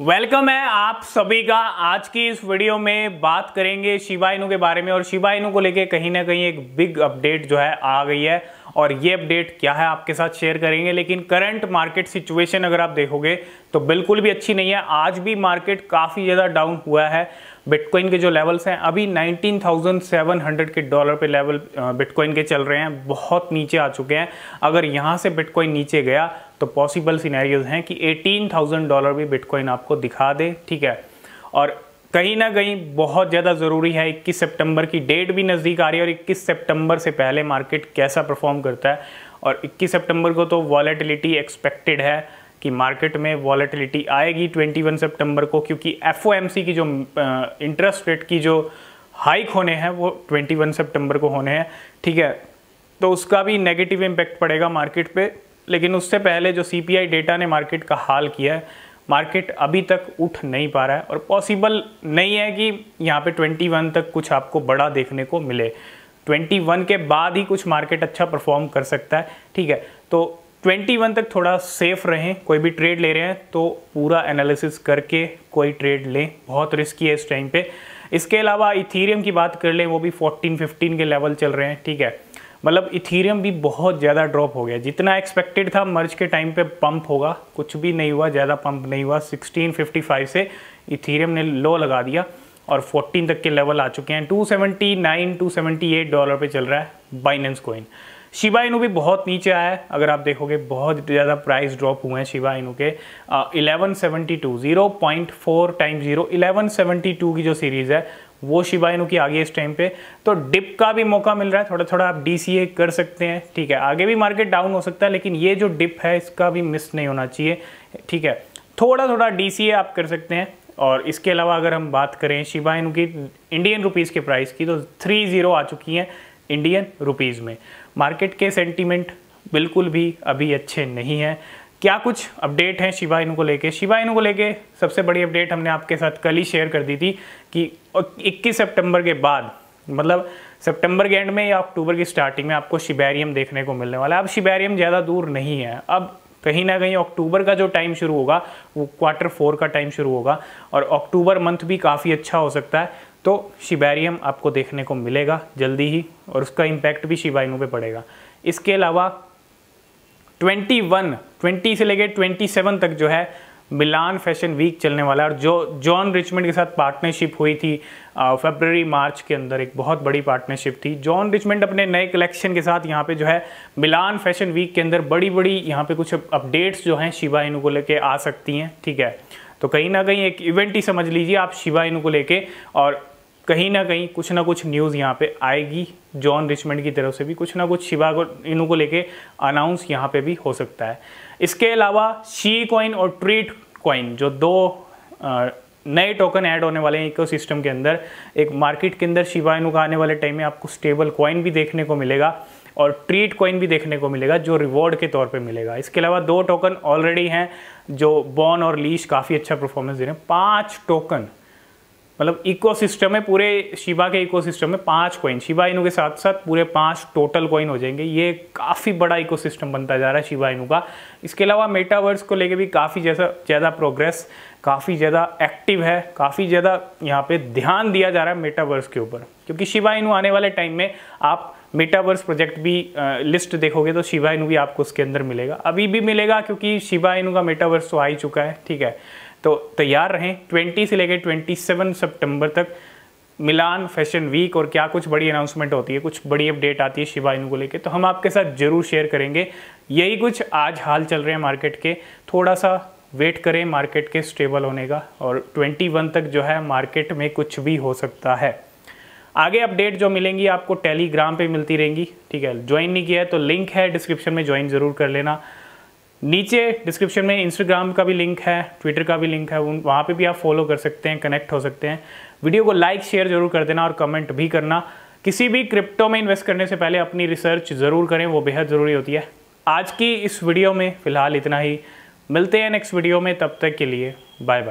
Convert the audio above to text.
welcome है आप सभी का आज की इस वीडियो में बात करेंगे शिवा इनू के बारे में और शिवा इनू को लेके कहीं ना कहीं एक बिग अपडेट जो है आ गई है और ये अपडेट क्या है आपके साथ शेयर करेंगे लेकिन करंट मार्केट सिचुएशन अगर आप देखोगे तो बिल्कुल भी अच्छी नहीं है आज भी मार्केट काफ़ी ज़्यादा डाउन हुआ है बिटकॉइन के जो लेवल्स हैं अभी 19,700 के डॉलर पे लेवल बिटकॉइन के चल रहे हैं बहुत नीचे आ चुके हैं अगर यहाँ से बिटकॉइन नीचे गया तो पॉसिबल सिनेरियोज हैं कि 18,000 डॉलर भी बिटकॉइन आपको दिखा दे ठीक है और कहीं ना कहीं बहुत ज़्यादा ज़रूरी है 21 सितंबर की डेट भी नज़दीक आ रही है और 21 सितंबर से पहले मार्केट कैसा परफॉर्म करता है और 21 सितंबर को तो वॉलेटिलिटी एक्सपेक्टेड है कि मार्केट में वॉलेटिलिटी आएगी 21 सितंबर को क्योंकि एफ की जो इंटरेस्ट रेट की जो हाइक होने हैं वो 21 सितंबर को होने हैं ठीक है तो उसका भी नेगेटिव इम्पैक्ट पड़ेगा मार्केट पे लेकिन उससे पहले जो सी डेटा ने मार्केट का हाल किया है मार्केट अभी तक उठ नहीं पा रहा है और पॉसिबल नहीं है कि यहाँ पे 21 तक कुछ आपको बड़ा देखने को मिले 21 के बाद ही कुछ मार्केट अच्छा परफॉर्म कर सकता है ठीक है तो 21 तक थोड़ा सेफ रहें कोई भी ट्रेड ले रहे हैं तो पूरा एनालिसिस करके कोई ट्रेड लें बहुत रिस्की है इस टाइम पे इसके अलावा इथीरियम की बात कर लें वो भी 14 15 के लेवल चल रहे हैं ठीक है मतलब इथीरियम भी बहुत ज़्यादा ड्रॉप हो गया जितना एक्सपेक्टेड था मर्ज के टाइम पे पंप होगा कुछ भी नहीं हुआ ज़्यादा पंप नहीं हुआ 1655 से इथीरियम ने लो लगा दिया और 14 तक के लेवल आ चुके हैं 279 278 डॉलर पे चल रहा है बाइनेंस कोइन शिवा इनू भी बहुत नीचे आया है अगर आप देखोगे बहुत ज़्यादा प्राइस ड्रॉप हुए हैं शिवा इनू के eleven seventy two zero point four time zero eleven seventy two की जो सीरीज़ है वो शिवा इनू की आगे इस टाइम पे तो डिप का भी मौका मिल रहा है थोड़ा थोड़ा आप डी कर सकते हैं ठीक है आगे भी मार्केट डाउन हो सकता है लेकिन ये जो डिप है इसका भी मिस नहीं होना चाहिए ठीक है थोड़ा थोड़ा डी आप कर सकते हैं और इसके अलावा अगर हम बात करें शिवा इनू की इंडियन रुपीज़ के प्राइस की तो थ्री ज़ीरो आ चुकी हैं इंडियन रुपीज़ में मार्केट के सेंटीमेंट बिल्कुल भी अभी अच्छे नहीं हैं क्या कुछ अपडेट हैं शिवा इनू को लेके शिवा इनू को लेके सबसे बड़ी अपडेट हमने आपके साथ कल ही शेयर कर दी थी कि 21 सितंबर के बाद मतलब सितंबर के एंड में या अक्टूबर की स्टार्टिंग में आपको शिबेरियम देखने को मिलने वाला है अब शिबेरियम ज़्यादा दूर नहीं है अब कहीं ना कहीं अक्टूबर का जो टाइम शुरू होगा वो क्वार्टर फोर का टाइम शुरू होगा और अक्टूबर मंथ भी काफ़ी अच्छा हो सकता है तो शिबेरियम आपको देखने को मिलेगा जल्दी ही और उसका इम्पैक्ट भी शिबाइनों पे पड़ेगा इसके अलावा 21 20 से लेकर 27 तक जो है मिलान फैशन वीक चलने वाला है और जो जॉन रिचमंड के साथ पार्टनरशिप हुई थी फेबररी मार्च के अंदर एक बहुत बड़ी पार्टनरशिप थी जॉन रिचमंड अपने नए कलेक्शन के साथ यहाँ पे जो है मिलान फैशन वीक के अंदर बड़ी बड़ी यहाँ पे कुछ अपडेट्स जो हैं शिवा इनू को लेके आ सकती हैं ठीक है तो कहीं ना कहीं एक इवेंट ही समझ लीजिए आप शिवा इनू को लेके और कहीं ना कहीं कुछ ना कुछ न्यूज़ यहाँ पे आएगी जॉन रिचमंड की तरफ से भी कुछ ना कुछ शिवा को इनों को लेके अनाउंस यहाँ पे भी हो सकता है इसके अलावा शी कॉइन और ट्रीट कॉइन जो दो नए टोकन ऐड होने वाले हैं इको सिस्टम के अंदर एक मार्केट के अंदर शिवा इनू का आने वाले टाइम में आपको स्टेबल कॉइन भी देखने को मिलेगा और ट्रीट कॉइन भी देखने को मिलेगा जो रिवॉर्ड के तौर पे मिलेगा इसके अलावा दो टोकन ऑलरेडी हैं जो बॉन और लीश काफ़ी अच्छा परफॉर्मेंस दे रहे हैं पाँच टोकन मतलब इकोसिस्टम है पूरे शिबा के इकोसिस्टम में पांच कॉइन शिबा इनू के साथ साथ पूरे पांच टोटल कॉइन हो जाएंगे ये काफ़ी बड़ा इकोसिस्टम बनता जा रहा है शिबा इनू का इसके अलावा मेटावर्स को लेके भी काफ़ी जैसा ज़्यादा प्रोग्रेस काफ़ी ज़्यादा एक्टिव है काफ़ी ज़्यादा यहाँ पे ध्यान दिया जा रहा है मेटावर्स के ऊपर क्योंकि शिवा इनू आने वाले टाइम में आप मेटावर्स प्रोजेक्ट भी लिस्ट देखोगे तो शिवा इनू भी आपको उसके अंदर मिलेगा अभी भी मिलेगा क्योंकि शिवा इनू का मेटावर्स तो आ ही चुका है ठीक है तो तैयार रहें 20 से लेकर 27 सितंबर तक मिलान फैशन वीक और क्या कुछ बड़ी अनाउंसमेंट होती है कुछ बड़ी अपडेट आती है शिवाइन को लेके तो हम आपके साथ जरूर शेयर करेंगे यही कुछ आज हाल चल रहे हैं मार्केट के थोड़ा सा वेट करें मार्केट के स्टेबल होने का और 21 तक जो है मार्केट में कुछ भी हो सकता है आगे अपडेट जो मिलेंगी आपको टेलीग्राम पे मिलती रहेंगी ठीक है ज्वाइन नहीं किया है तो लिंक है डिस्क्रिप्शन में ज्वाइन ज़रूर कर लेना नीचे डिस्क्रिप्शन में इंस्टाग्राम का भी लिंक है ट्विटर का भी लिंक है उन वहाँ पर भी आप फॉलो कर सकते हैं कनेक्ट हो सकते हैं वीडियो को लाइक शेयर जरूर कर देना और कमेंट भी करना किसी भी क्रिप्टो में इन्वेस्ट करने से पहले अपनी रिसर्च ज़रूर करें वो बेहद ज़रूरी होती है आज की इस वीडियो में फ़िलहाल इतना ही मिलते हैं नेक्स्ट वीडियो में तब तक के लिए बाय बाय